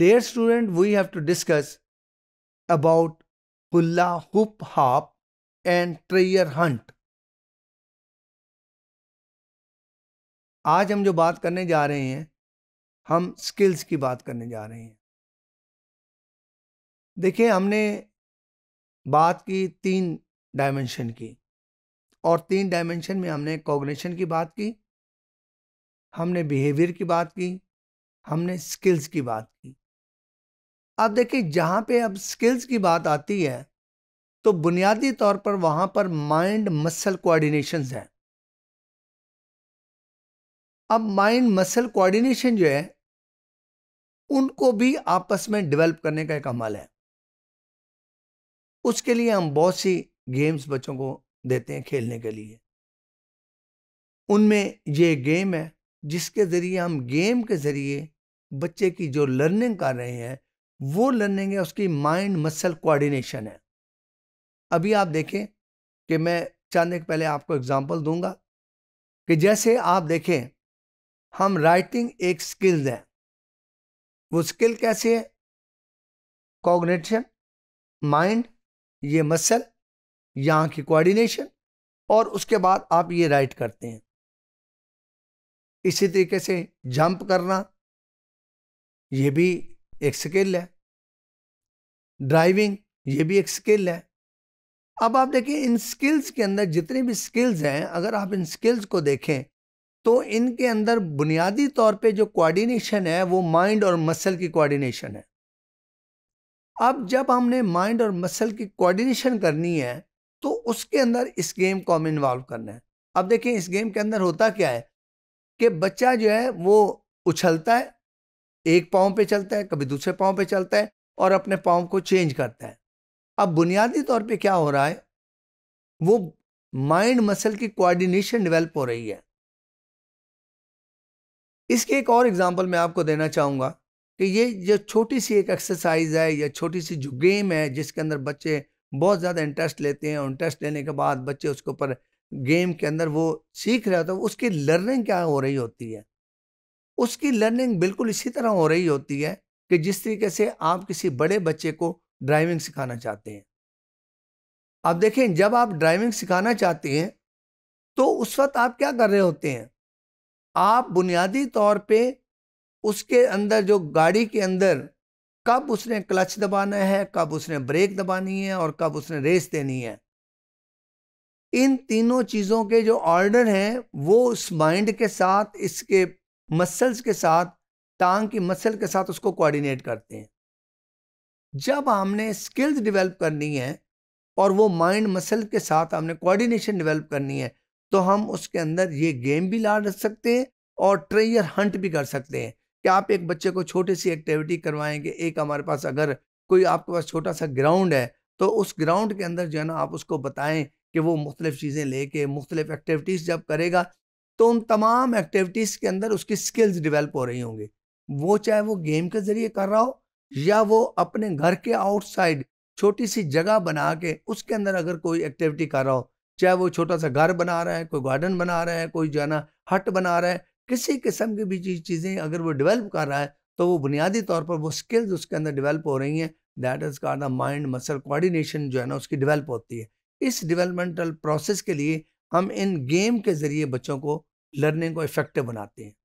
Dear student, we have to discuss about hula hoop hop and treasure hunt आज हम जो बात करने जा रहे हैं हम स्किल्स की बात करने जा रहे हैं देखिए हमने बात की तीन डायमेंशन की और तीन डायमेंशन में हमने कॉग्निशन की बात की हमने बिहेवियर की बात की हमने स्किल्स की बात की आप देखिए जहाँ पे अब स्किल्स की बात आती है तो बुनियादी तौर पर वहाँ पर माइंड मसल कोऑर्डिनेशन है अब माइंड मसल कोऑर्डिनेशन जो है उनको भी आपस में डेवलप करने का एक अमल है उसके लिए हम बहुत सी गेम्स बच्चों को देते हैं खेलने के लिए उनमें ये गेम है जिसके ज़रिए हम गेम के ज़रिए बच्चे की जो लर्निंग कर रहे हैं वो लर्निंग है उसकी माइंड मसल कोऑर्डिनेशन है अभी आप देखें कि मैं चंद एक पहले आपको एग्जांपल दूंगा कि जैसे आप देखें हम राइटिंग एक स्किल है वो स्किल कैसे है कॉग्नेशन माइंड ये मसल यहाँ की कोऑर्डिनेशन और उसके बाद आप ये राइट करते हैं इसी तरीके से जंप करना ये भी एक स्किल है ड्राइविंग ये भी एक स्किल है अब आप देखें इन स्किल्स के अंदर जितने भी स्किल्स हैं अगर आप इन स्किल्स को देखें तो इनके अंदर बुनियादी तौर पे जो कोऑर्डिनेशन है वो माइंड और मसल की कोऑर्डिनेशन है अब जब हमने माइंड और मसल की कोऑर्डिनेशन करनी है तो उसके अंदर इस गेम को हम इन्वॉल्व करना है अब देखें इस गेम के अंदर होता क्या है कि बच्चा जो है वो उछलता है एक पाँव पे चलता है कभी दूसरे पाँव पे चलता है और अपने पाँव को चेंज करता है अब बुनियादी तौर पे क्या हो रहा है वो माइंड मसल की कोऑर्डिनेशन डेवलप हो रही है इसके एक और एग्जांपल मैं आपको देना चाहूँगा कि ये जो छोटी सी एक एक्सरसाइज है या छोटी सी जो गेम है जिसके अंदर बच्चे बहुत ज़्यादा इंटरेस्ट लेते हैं और इंटरेस्ट लेने के बाद बच्चे उसके ऊपर गेम के अंदर वो सीख रहे होते हैं तो उसकी लर्निंग क्या हो रही होती है उसकी लर्निंग बिल्कुल इसी तरह हो रही होती है कि जिस तरीके से आप किसी बड़े बच्चे को ड्राइविंग सिखाना चाहते हैं अब देखें जब आप ड्राइविंग सिखाना चाहते हैं तो उस वक्त आप क्या कर रहे होते हैं आप बुनियादी तौर पे उसके अंदर जो गाड़ी के अंदर कब उसने क्लच दबाना है कब उसने ब्रेक दबानी है और कब उसने रेस देनी है इन तीनों चीज़ों के जो ऑर्डर हैं वो उस माइंड के साथ इसके मसल्स के साथ टांग की मसल के साथ उसको कोऑर्डिनेट करते हैं जब हमने स्किल्स डेवलप करनी है और वो माइंड मसल के साथ हमने कोऑर्डिनेशन डेवलप करनी है तो हम उसके अंदर ये गेम भी ला सकते हैं और ट्रेयर हंट भी कर सकते हैं कि आप एक बच्चे को छोटी सी एक्टिविटी करवाएंगे एक हमारे पास अगर कोई आपके पास छोटा सा ग्राउंड है तो उस ग्राउंड के अंदर जो है ना आप उसको बताएं कि वो मुख्तलिफ चीज़ें लेके मुख्तलिफ एक्टिविटीज़ जब करेगा तो उन तमाम एक्टिविटीज़ के अंदर उसकी स्किल्स डेवलप हो रही होंगी वो चाहे वो गेम के ज़रिए कर रहा हो या वो अपने घर के आउटसाइड छोटी सी जगह बना के उसके अंदर अगर कोई एक्टिविटी कर रहा हो चाहे वो छोटा सा घर बना रहा है कोई गार्डन बना रहा है कोई जाना हट बना रहा है किसी किस्म की भी चीज़ें अगर वो डेवलप कर रहा है तो वो बुनियादी तौर पर वो स्किल्स उसके अंदर डेवलप हो रही हैं दैट इज़ कार द माइंड मसल कोऑर्डिनेशन जो है ना उसकी डेवलप होती है इस डेवलपमेंटल प्रोसेस के लिए हम इन गेम के ज़रिए बच्चों को लर्निंग को इफेक्टिव बनाते हैं